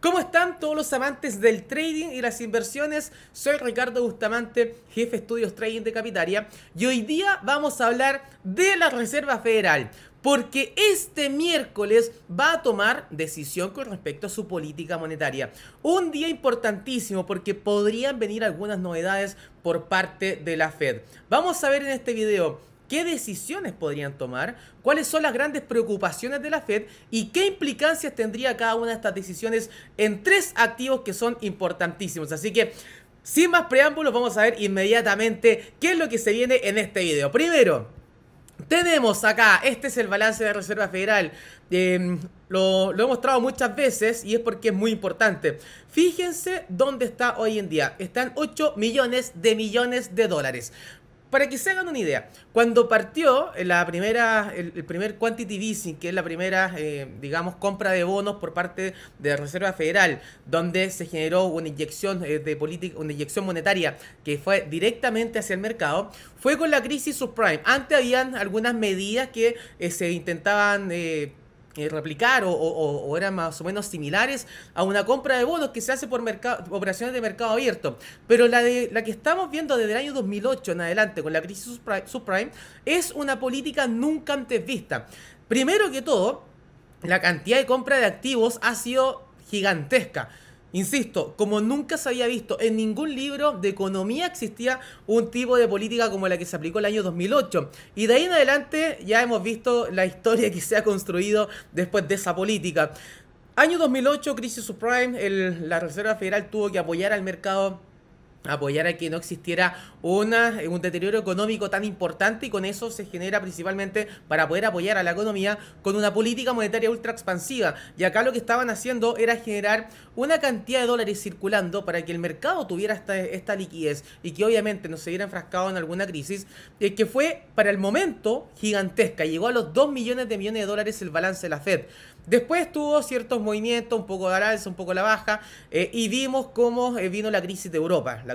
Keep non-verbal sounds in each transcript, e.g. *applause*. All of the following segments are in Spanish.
¿Cómo están todos los amantes del trading y las inversiones? Soy Ricardo Bustamante, jefe de estudios trading de Capitaria, y hoy día vamos a hablar de la Reserva Federal, porque este miércoles va a tomar decisión con respecto a su política monetaria. Un día importantísimo porque podrían venir algunas novedades por parte de la Fed. Vamos a ver en este video qué decisiones podrían tomar, cuáles son las grandes preocupaciones de la Fed y qué implicancias tendría cada una de estas decisiones en tres activos que son importantísimos. Así que... Sin más preámbulos, vamos a ver inmediatamente qué es lo que se viene en este video. Primero, tenemos acá, este es el balance de Reserva Federal. Em, lo, lo, he mostrado muchas veces y es porque es muy importante. Fíjense dónde está hoy en día. Están 8 millones de millones de dólares para que se hagan una idea, cuando partió eh, la primera, el, primer quantity easing, que es la primera, eh, digamos, compra de bonos por parte de la Reserva Federal, donde se generó una inyección eh, de política, una inyección monetaria que fue directamente hacia el mercado, fue con la crisis subprime. Antes habían algunas medidas que se intentaban eh, replicar o, eran más o menos similares a una compra de bonos que se hace por operaciones de mercado abierto. Pero la, de, la que estamos viendo desde el año 2008 en adelante con la crisis subprime es una política nunca antes vista. Primero que todo, la cantidad de compra de activos ha sido gigantesca. Insisto, como nunca se había visto en ningún libro de economía existía un tipo de política como la que se aplicó el año 2008. Y de ahí en adelante ya hemos visto la historia que se ha construido después de esa política. Año 2008, crisis subprime, la Reserva Federal tuvo que apoyar al mercado Apoyar a que no existiera una, eh, un deterioro económico tan importante y con eso se genera principalmente para poder apoyar a la economía con una política monetaria ultra expansiva. Y acá lo que estaban haciendo era generar una cantidad de dólares circulando para que el mercado tuviera esta, esta liquidez y que obviamente no se hubiera enfrascado en alguna crisis, eh, que fue para el momento gigantesca. Llegó a los 2 millones de millones de dólares el balance de la Fed. Después tuvo ciertos movimientos, un poco de alza, un poco la baja, eh, y vimos cómo eh, vino la crisis de Europa, la,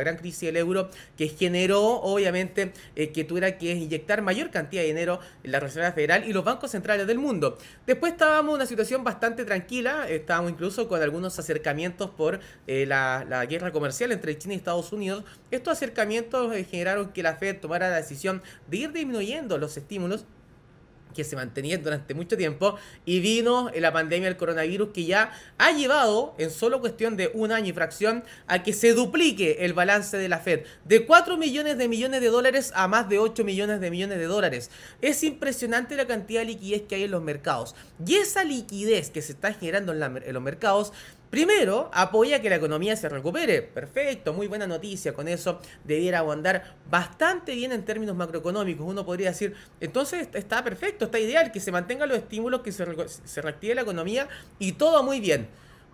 gran crisis del euro, que generó obviamente eh, que tuviera que inyectar mayor cantidad de dinero en la Reserva Federal y los bancos centrales del mundo. Después estábamos en una situación bastante tranquila, estábamos incluso con algunos acercamientos por la, la, guerra comercial entre China y Estados Unidos. Estos acercamientos generaron que la Fed tomara la decisión de ir disminuyendo los estímulos que se mantenían durante mucho tiempo y vino la pandemia del coronavirus que ya ha llevado en solo cuestión de un año y fracción a que se duplique el balance de la Fed de 4 millones de millones de dólares a más de 8 millones de millones de dólares. Es impresionante la cantidad de liquidez que hay en los mercados y esa liquidez que se está generando en, en los mercados Primero, apoya que la economía se recupere. Perfecto, muy buena noticia. Con eso debiera aguantar bastante bien en términos macroeconómicos. Uno podría decir, entonces está perfecto, está ideal que se mantengan los estímulos, que se, se reactive la economía y todo muy bien.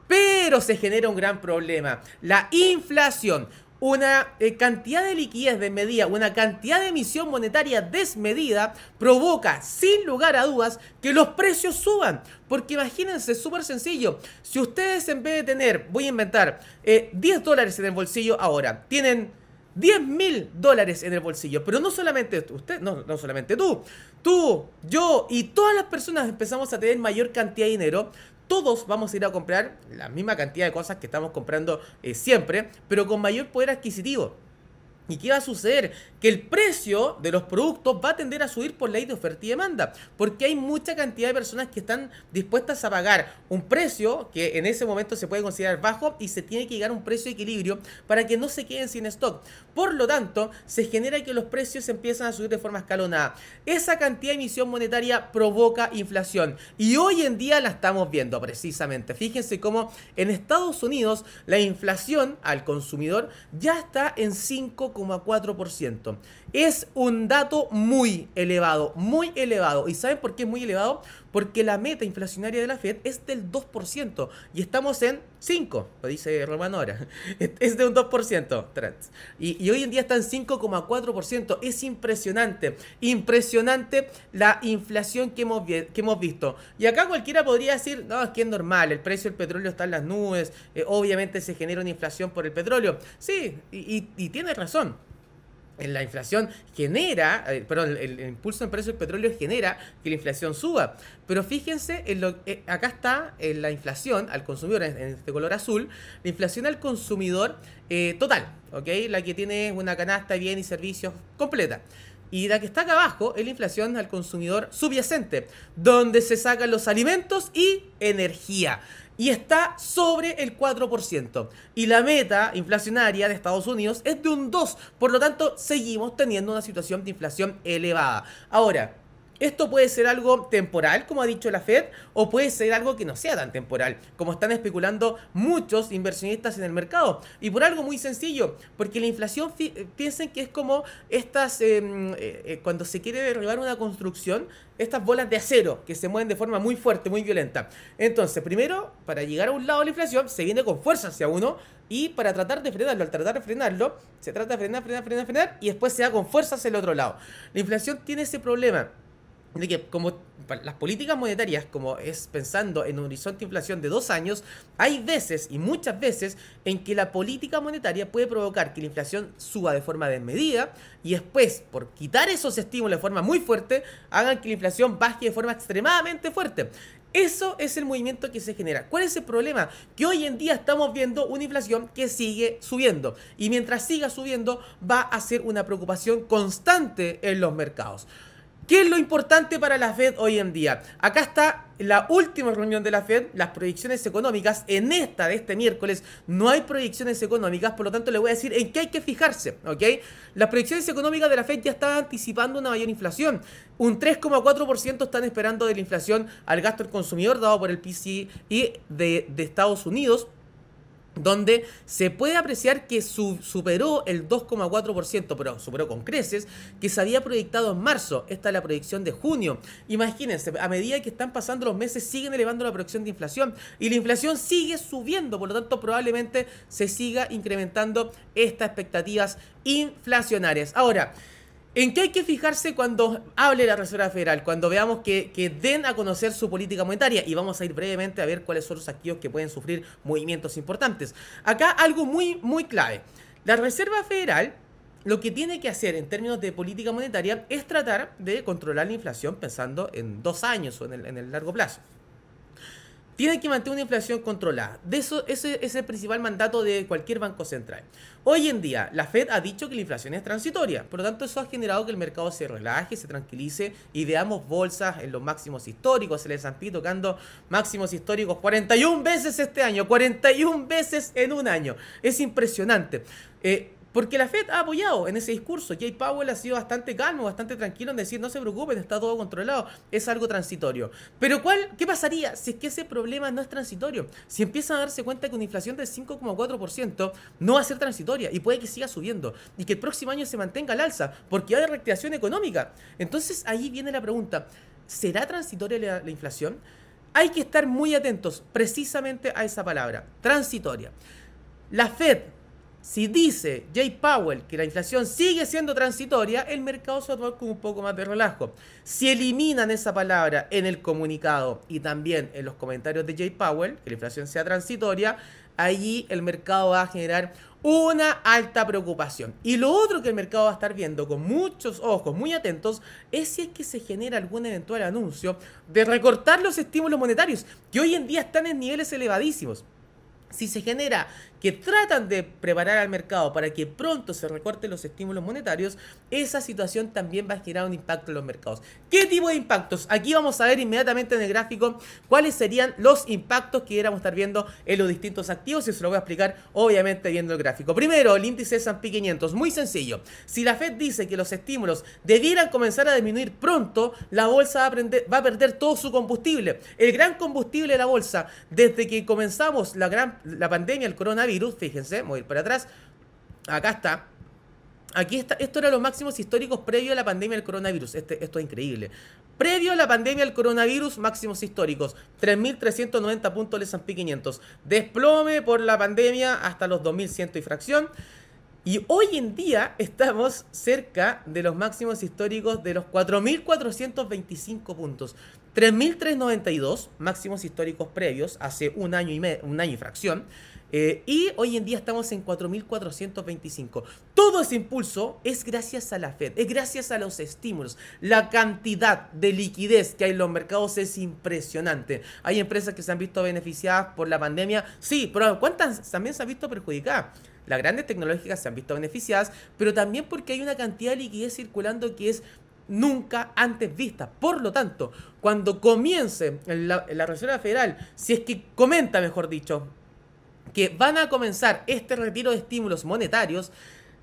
Pero se genera un gran problema, la inflación una eh, cantidad de liquidez desmedida, una cantidad de emisión monetaria desmedida, provoca sin lugar a dudas que los precios suban. Porque imagínense, súper sencillo, si ustedes en vez de tener, voy a inventar, 10 eh, dólares en el bolsillo ahora, tienen 10 mil dólares en el bolsillo. Pero no solamente usted, no, no solamente tú, tú, yo y todas las personas empezamos a tener mayor cantidad de dinero, todos vamos a ir a comprar la misma cantidad de cosas que estamos comprando eh, siempre, pero con mayor poder adquisitivo. ¿Y qué va a suceder? Que el precio de los productos va a tender a subir por ley de oferta y demanda, porque hay mucha cantidad de personas que están dispuestas a pagar un precio que en ese momento se puede considerar bajo y se tiene que llegar a un precio de equilibrio para que no se queden sin stock. Por lo tanto, se genera que los precios empiezan a subir de forma escalonada. Esa cantidad de emisión monetaria provoca inflación y hoy en día la estamos viendo precisamente. Fíjense cómo en Estados Unidos la inflación al consumidor ya está en 5,5%. Es un dato muy elevado, muy elevado. ¿Y saben por qué es muy elevado? Porque la meta inflacionaria de la Fed es del 2% y estamos en 5, lo dice Romanora *laughs* Es de un 2%. Y, y hoy en día está en 5,4%. Es impresionante, impresionante la inflación que hemos, que hemos visto. Y acá cualquiera podría decir, no, es que es normal, el precio del petróleo está en las nubes, eh, obviamente se genera una inflación por el petróleo. Sí, y tiene razón la inflación genera, eh, perdón, el, impulso en precio del petróleo genera que la inflación suba. Pero fíjense, en lo, eh, acá está en la inflación al consumidor, en, en, este color azul, la inflación al consumidor eh, total, ¿ok? La que tiene una canasta de bienes y servicios completa. Y la que está acá abajo es la inflación al consumidor subyacente, donde se sacan los alimentos y energía y está sobre el 4%. Y la meta inflacionaria de Estados Unidos es de un 2%. Por lo tanto, seguimos teniendo una situación de inflación elevada. Ahora, esto puede ser algo temporal, como ha dicho la Fed, o puede ser algo que no sea tan temporal, como están especulando muchos inversionistas en el mercado. Y por algo muy sencillo, porque la inflación, eh, piensen que es como estas, eh, eh, cuando se quiere derribar una construcción, estas bolas de acero que se mueven de forma muy fuerte, muy violenta. Entonces, primero, para llegar a un lado de la inflación, se viene con fuerza hacia uno, y para tratar de frenarlo, al tratar de frenarlo, se trata de frenar, frenar, frenar, frenar, y después se da con fuerza hacia el otro lado. La inflación tiene ese problema de que como las políticas monetarias, como es pensando en un horizonte de inflación de dos años, hay veces y muchas veces en que la política monetaria puede provocar que la inflación suba de forma desmedida y después, por quitar esos estímulos de forma muy fuerte, hagan que la inflación baje de forma extremadamente fuerte. Eso es el movimiento que se genera. ¿Cuál es el problema? Que hoy en día estamos viendo una inflación que sigue subiendo y mientras siga subiendo va a ser una preocupación constante en los mercados. ¿Qué es lo importante para la Fed hoy en día? Acá está la última reunión de la Fed, las proyecciones económicas. En esta de este miércoles no hay proyecciones económicas, por lo tanto le voy a decir en qué hay que fijarse, ¿ok? Las proyecciones económicas de la Fed ya están anticipando una mayor inflación. Un 3,4% están esperando de la inflación al gasto del consumidor dado por el PCI de Estados Unidos donde se puede apreciar que superó el 2,4%, pero superó con creces, que se había proyectado en marzo. Esta es la proyección de junio. Imagínense, a medida que están pasando los meses, siguen elevando la proyección de inflación y la inflación sigue subiendo, por lo tanto probablemente se siga incrementando estas expectativas inflacionarias. Ahora, ¿En qué hay que fijarse cuando hable la Reserva Federal? Cuando veamos que, den a conocer su política monetaria. Y vamos a ir brevemente a ver cuáles son los activos que pueden sufrir movimientos importantes. Acá algo muy, muy clave. La Reserva Federal lo que tiene que hacer en términos de política monetaria es tratar de controlar la inflación pensando en dos años o en el largo plazo. Tienen que mantener una inflación controlada. eso, ese es el principal mandato de cualquier banco central. Hoy en día, la Fed ha dicho que la inflación es transitoria, por lo tanto, eso ha generado que el mercado se relaje, se tranquilice y veamos bolsas en los máximos históricos. Se les han S&P tocando máximos históricos 41 veces este año, 41 veces en un año. Es impresionante. Eh, porque la Fed ha apoyado en ese discurso. Jay Powell ha sido bastante calmo, bastante tranquilo en decir, no se preocupen, está todo controlado, es algo transitorio. Pero ¿cuál, ¿qué pasaría si es que ese problema no es transitorio? Si empiezan a darse cuenta que una inflación del 5,4% no va a ser transitoria y puede que siga subiendo y que el próximo año se mantenga al alza porque hay reactivación económica. Entonces ahí viene la pregunta, ¿será transitoria la inflación? Hay que estar muy atentos precisamente a esa palabra, transitoria. La Fed si dice Jay Powell que la inflación sigue siendo transitoria, el mercado se va con un poco más de relajo. Si eliminan esa palabra en el comunicado y también en los comentarios de Jay Powell, que la inflación sea transitoria, allí el mercado va a generar una alta preocupación. Y lo otro que el mercado va a estar viendo con muchos ojos muy atentos es si es que se genera algún eventual anuncio de recortar los estímulos monetarios, que hoy en día están en niveles elevadísimos. Si se genera que tratan de preparar al mercado para que pronto se recorten los estímulos monetarios, esa situación también va a generar un impacto en los mercados. ¿Qué tipo de impactos? Aquí vamos a ver inmediatamente en el gráfico cuáles serían los impactos que a estar viendo en los distintos activos y se lo voy a explicar obviamente viendo el gráfico. Primero, el índice S&P 500, muy sencillo. Si la Fed dice que los estímulos debieran comenzar a disminuir pronto, la bolsa va a, va a perder todo su combustible. El gran combustible de la bolsa desde que comenzamos la la pandemia, el coronavirus fíjense, voy a ir para atrás, acá está, Aquí está, esto era los máximos históricos previo a la pandemia del coronavirus. Este, esto es increíble. Previo a la pandemia del coronavirus, máximos históricos. 3.390 puntos del S&P 500. Desplome por la pandemia hasta los 2.100 y fracción. Y hoy en día estamos cerca de los máximos históricos de los 4.425 puntos. 3.392 máximos históricos previos hace un año y, medio, un año y fracción. Eh, y hoy en día estamos en 4.425. Todo ese impulso es gracias a la Fed, es gracias a los estímulos. La cantidad de liquidez que hay en los mercados es impresionante. Hay empresas que se han visto beneficiadas por la pandemia, sí, pero ¿cuántas también se han visto perjudicadas? Las grandes tecnológicas se han visto beneficiadas, pero también porque hay una cantidad de liquidez circulando que es nunca antes vista. Por lo tanto, cuando comience la Reserva Federal, si es que comenta, mejor dicho, que van a comenzar este retiro de estímulos monetarios,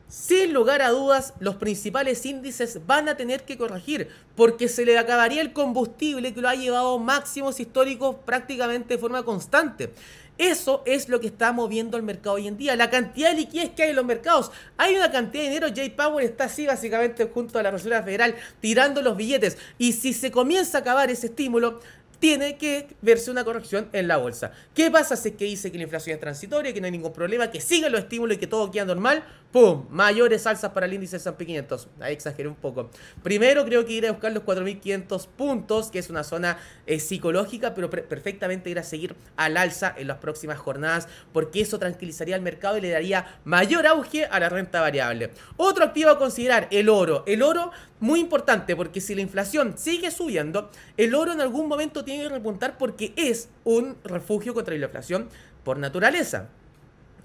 sin lugar a dudas, los principales índices van a tener que corregir, porque se le acabaría el combustible que lo ha llevado máximos históricos prácticamente de forma constante. Eso es lo que está moviendo el mercado hoy en día. La cantidad de liquidez que hay en los mercados. Hay una cantidad de dinero. Jay Powell está así básicamente junto a la Reserva Federal tirando los billetes. Y si se comienza a acabar ese estímulo, tiene que verse una corrección en la bolsa. ¿Qué pasa si es que dice que la inflación es transitoria, que no hay ningún problema, que sigan los estímulos y que todo queda normal? ¡Pum! Mayores alzas para el índice S&P 500. Ahí exageré un poco. Primero creo que ir a buscar los 4.500 puntos, que es una zona eh, psicológica, pero perfectamente ir a seguir al alza en las próximas jornadas, porque eso tranquilizaría al mercado y le daría mayor auge a la renta variable. Otro activo a considerar, el oro. El oro muy importante, porque si la inflación sigue subiendo, el oro en algún momento tiene que repuntar porque es un refugio contra la inflación por naturaleza.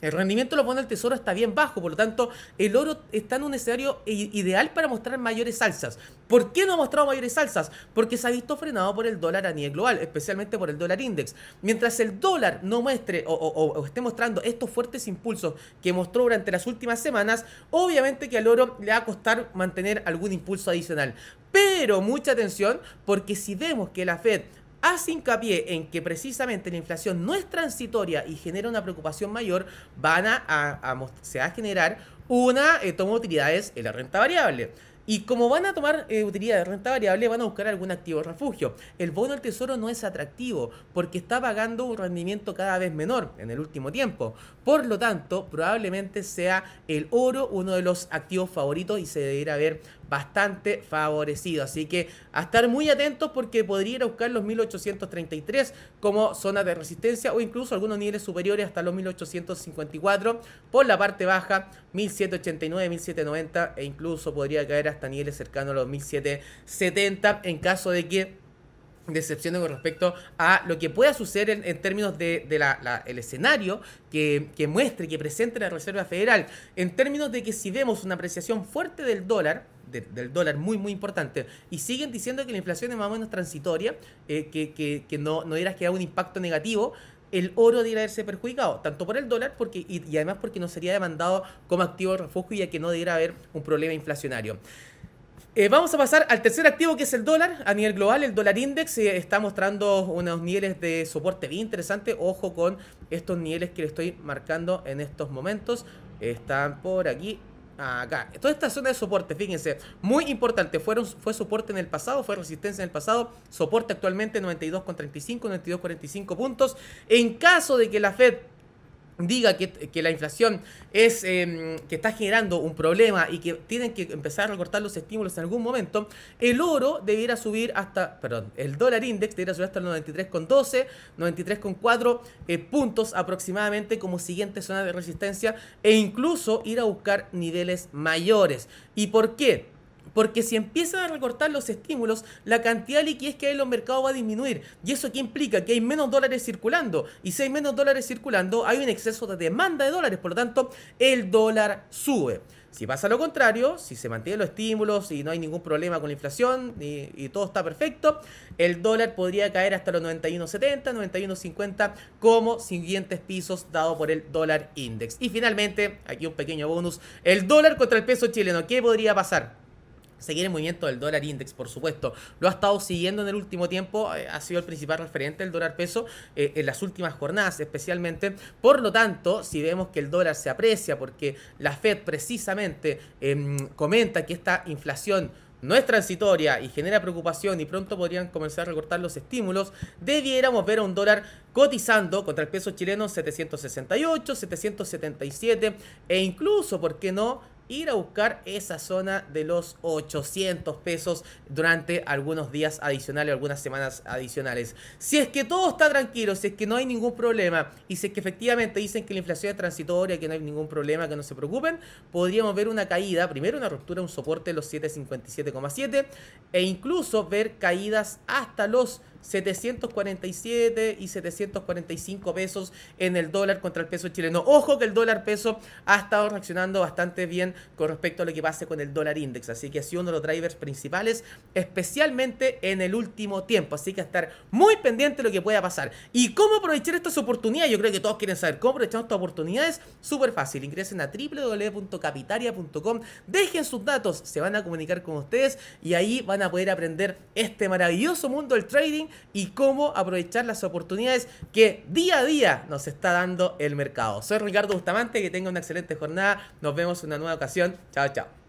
El rendimiento lo pone el tesoro está bien bajo, por lo tanto, el oro está en un escenario ideal para mostrar mayores alzas. ¿Por qué no ha mostrado mayores alzas? Porque se ha visto frenado por el dólar a nivel global, especialmente por el dólar index. Mientras el dólar no muestre o esté mostrando estos fuertes impulsos que mostró durante las últimas semanas, obviamente que al oro le va a costar mantener algún impulso adicional. Pero mucha atención, porque si vemos que la Fed hace hincapié en que precisamente la inflación no es transitoria y genera una preocupación mayor, van a, se va a generar una eh, toma de utilidades en la renta variable. Y como van a tomar eh, utilidades de renta variable, van a buscar algún activo refugio. El bono del tesoro no es atractivo porque está pagando un rendimiento cada vez menor en el último tiempo. Por lo tanto, probablemente sea el oro uno de los activos favoritos y se debería ver bastante favorecido. Así que a estar muy atentos porque podría ir a buscar los 1833 como zona de resistencia o incluso algunos niveles superiores hasta los 1854 por la parte baja 1789, 1790 e incluso podría caer hasta niveles cercanos a los 1770 en caso de que decepcione con respecto a lo que pueda suceder en, términos de, el escenario que, que, muestre, que presente la Reserva Federal. En términos de que si vemos una apreciación fuerte del dólar, del dólar muy, muy importante. Y siguen diciendo que la inflación es más o menos transitoria, eh, que, no, no dirás que un impacto negativo. El oro debería haberse perjudicado, tanto por el dólar porque, y, además porque no sería demandado como activo de refugio, ya que no debería haber un problema inflacionario. Eh, vamos a pasar al tercer activo que es el dólar. A nivel global, el dólar index eh, está mostrando unos niveles de soporte bien interesantes. Ojo con estos niveles que le estoy marcando en estos momentos. Están por aquí acá. Toda esta zona de soporte, fíjense, muy importante. Fueron, fue soporte en el pasado, fue resistencia en el pasado. Soporte actualmente 92,35, 92,45 puntos. En caso de que la Fed diga que, la inflación es eh, que está generando un problema y que tienen que empezar a recortar los estímulos en algún momento, el oro debiera subir hasta, perdón, el dólar index debiera subir hasta el 93,12, 93,4 puntos aproximadamente como siguiente zona de resistencia e incluso ir a buscar niveles mayores. ¿Y por qué? Porque si empiezan a recortar los estímulos, la cantidad de liquidez que hay en los mercados va a disminuir. ¿Y eso qué implica? Que hay menos dólares circulando. Y si hay menos dólares circulando, hay un exceso de demanda de dólares. Por lo tanto, el dólar sube. Si pasa lo contrario, si se mantienen los estímulos y no hay ningún problema con la inflación y, y todo está perfecto, el dólar podría caer hasta los 91.70, 91.50 como siguientes pisos dado por el dólar index. Y finalmente, aquí un pequeño bonus, el dólar contra el peso chileno, ¿qué podría pasar? Seguir el movimiento del dólar index, por supuesto. Lo ha estado siguiendo en el último tiempo, eh, ha sido el principal referente del dólar peso eh, en las últimas jornadas especialmente. Por lo tanto, si vemos que el dólar se aprecia porque la Fed precisamente em, comenta que esta inflación no es transitoria y genera preocupación y pronto podrían comenzar a recortar los estímulos, debiéramos ver a un dólar cotizando contra el peso chileno 768, 777 e incluso, ¿por qué no?, ir a buscar esa zona de los 800 pesos durante algunos días adicionales, algunas semanas adicionales. Si es que todo está tranquilo, si es que no hay ningún problema y si es que efectivamente dicen que la inflación es transitoria, que no hay ningún problema, que no se preocupen, podríamos ver una caída, primero una ruptura, un soporte de los 757,7 e incluso ver caídas hasta los 747 y 745 pesos en el dólar contra el peso chileno. Ojo que el dólar peso ha estado reaccionando bastante bien con respecto a lo que pase con el dólar index. Así que ha sido uno de los drivers principales, especialmente en el último tiempo. Así que estar muy pendiente de lo que pueda pasar. ¿Y cómo aprovechar estas oportunidades? Yo creo que todos quieren saber cómo aprovechar estas oportunidades. Súper fácil. Ingresen a www.capitaria.com, dejen sus datos, se van a comunicar con ustedes y ahí van a poder aprender este maravilloso mundo del trading y cómo aprovechar las oportunidades que día a día nos está dando el mercado. Soy Ricardo Bustamante, que tenga una excelente jornada. Nos vemos en una nueva ocasión. Chao, chao.